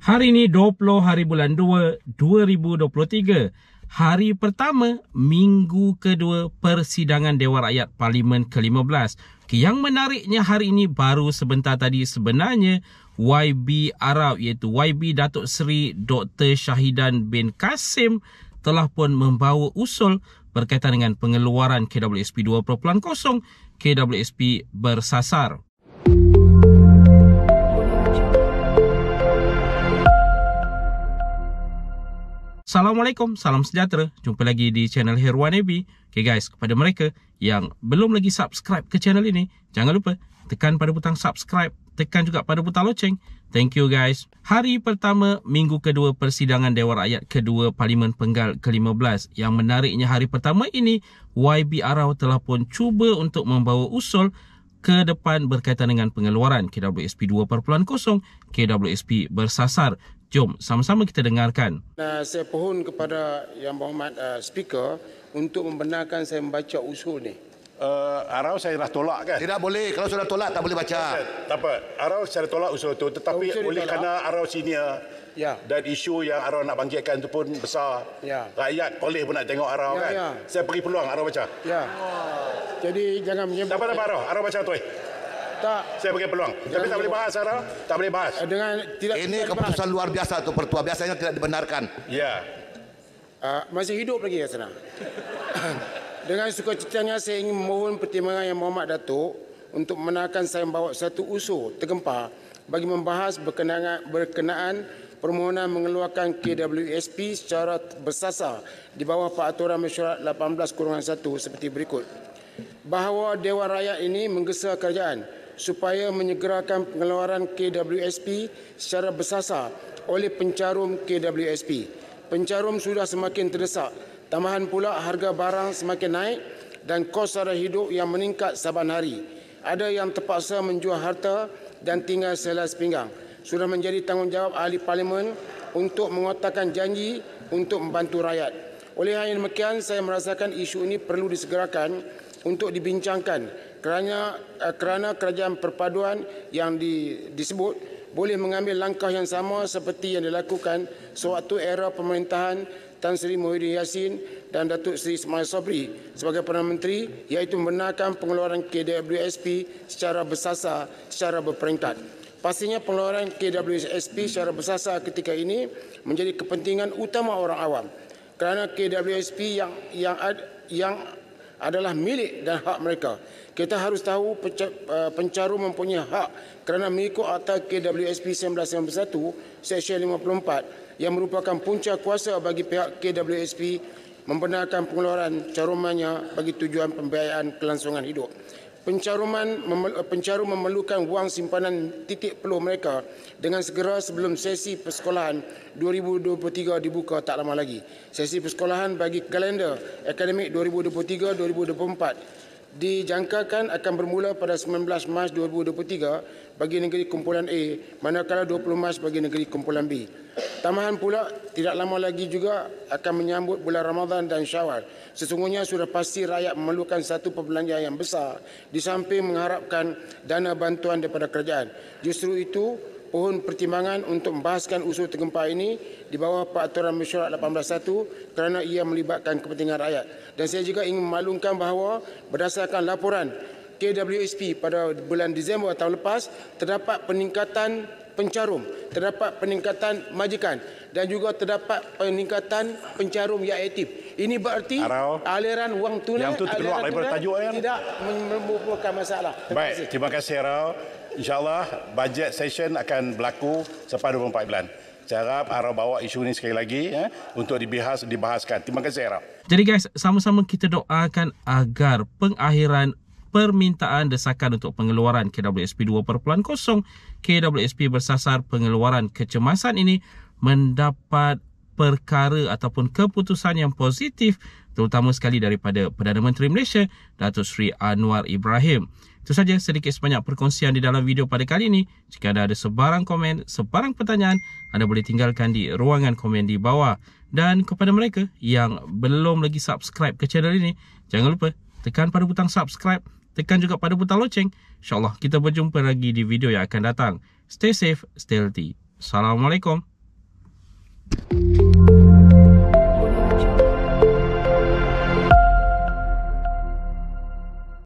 Hari ini 20 hari bulan 2 2023. Hari pertama minggu kedua persidangan Dewan Rakyat Parlimen ke-15. Yang menariknya hari ini baru sebentar tadi sebenarnya YB Arab iaitu YB Datuk Seri Dr. Syahidan bin Kasim telah pun membawa usul berkaitan dengan pengeluaran KWSP 2.0 KWSP bersasar. Assalamualaikum, salam sejahtera. Jumpa lagi di channel Herwan AB. Okay guys, kepada mereka yang belum lagi subscribe ke channel ini, jangan lupa tekan pada butang subscribe, tekan juga pada butang loceng. Thank you guys. Hari pertama, minggu kedua persidangan Dewan Rakyat Kedua Parlimen Penggal ke-15. Yang menariknya hari pertama ini, YB Arau telah pun cuba untuk membawa usul ke depan berkaitan dengan pengeluaran KWSP 2.0 KWSP bersasar. Jom sama-sama kita dengarkan. Nah, saya pohon kepada Yang Berhormat uh, Speaker untuk membenarkan saya membaca usul ni uh, arau saya dah tolak kan? Tidak boleh. Kalau sudah tolak tak boleh baca. Tak apa. Arau saya tolak usul itu tetapi usul boleh kerana arau sini Ya. Dan isu yang arau nak bangkitkan itu pun besar. Ya. Rakyat boleh pun nak tengok arau ya, kan. Ya. Saya pergi peluang arau baca. Ya. Jadi jangan menyebut. Dapat apa arau? Arau baca tu. Tak. Saya beri peluang. Jangan Tapi tak boleh bahas arau. Tak boleh bahas. Eh, dengan tidak Ini keputusan dibahas. luar biasa tu pertua. Biasanya tidak dibenarkan. Ya. Uh, masih hidup lagi ya sana. Dengan sukacitanya saya ingin memohon pertimbangan Yang Muhammad Datuk untuk menakan saya membawa satu usul tergempar bagi membahas berkenaan, berkenaan permohonan mengeluarkan KWSP secara bersasar di bawah peraturan mesyuarat 18-1 seperti berikut. Bahawa Dewan Rakyat ini menggesa kerajaan supaya menyegerakan pengeluaran KWSP secara bersasar oleh pencarum KWSP. Pencarum sudah semakin terdesak Tambahan pula harga barang semakin naik dan kos sara hidup yang meningkat saban hari. Ada yang terpaksa menjual harta dan tinggal selas pinggang. Sudah menjadi tanggungjawab ahli parlimen untuk mengotakkan janji untuk membantu rakyat. Oleh hal yang demikian, saya merasakan isu ini perlu disegerakan untuk dibincangkan kerana eh, kerana kerajaan perpaduan yang di, disebut boleh mengambil langkah yang sama seperti yang dilakukan sewaktu era pemerintahan Tan Sri Muhyiddin Yassin dan Datuk Sri Ismail Sobri sebagai Perdana Menteri iaitu membenarkan pengeluaran KWSP secara bersasar secara berperingkat. Pastinya pengeluaran KWSP secara bersasar ketika ini menjadi kepentingan utama orang awam kerana KWSP yang yang yang adalah milik dan hak mereka. Kita harus tahu eh, pencaru mempunyai hak kerana mengikut Akta KWSP 1991 Seksyen 54 yang merupakan punca kuasa bagi pihak KWSP membenarkan pengeluaran carumannya bagi tujuan pembiayaan kelangsungan hidup. Pencaruman eh, pencarum memerlukan wang simpanan titik peluh mereka dengan segera sebelum sesi persekolahan 2023 dibuka tak lama lagi. Sesi persekolahan bagi kalender akademik 2023-2024 dijangkakan akan bermula pada 19 Mac 2023 bagi negeri kumpulan A manakala 20 Mac bagi negeri kumpulan B. Tambahan pula tidak lama lagi juga akan menyambut bulan Ramadan dan Syawal. Sesungguhnya sudah pasti rakyat memerlukan satu perbelanjaan yang besar di samping mengharapkan dana bantuan daripada kerajaan. Justru itu pohon pertimbangan untuk membahaskan usul tergempar ini di bawah peraturan mesyuarat 18.1 kerana ia melibatkan kepentingan rakyat. Dan saya juga ingin memaklumkan bahawa berdasarkan laporan KWSP pada bulan Disember tahun lepas terdapat peningkatan pencarum, terdapat peningkatan majikan dan juga terdapat peningkatan pencarum yang aktif. Ini berarti aliran wang tunai, yang tu aliran tunai tajuk, eh? tidak menimbulkan masalah. Terima Baik, terima kasih Rao insyaAllah budget session akan berlaku sepanjang 24 bulan. Saya harap Arab bawa isu ini sekali lagi eh, untuk dibahas, dibahaskan. Terima kasih Arab. Jadi guys, sama-sama kita doakan agar pengakhiran permintaan desakan untuk pengeluaran KWSP 2.0 KWSP bersasar pengeluaran kecemasan ini mendapat perkara ataupun keputusan yang positif terutama sekali daripada Perdana Menteri Malaysia Datuk Seri Anwar Ibrahim. Itu saja sedikit sebanyak perkongsian di dalam video pada kali ini. Jika anda ada sebarang komen, sebarang pertanyaan, anda boleh tinggalkan di ruangan komen di bawah. Dan kepada mereka yang belum lagi subscribe ke channel ini, jangan lupa tekan pada butang subscribe, tekan juga pada butang loceng. InsyaAllah kita berjumpa lagi di video yang akan datang. Stay safe, stay healthy. Assalamualaikum.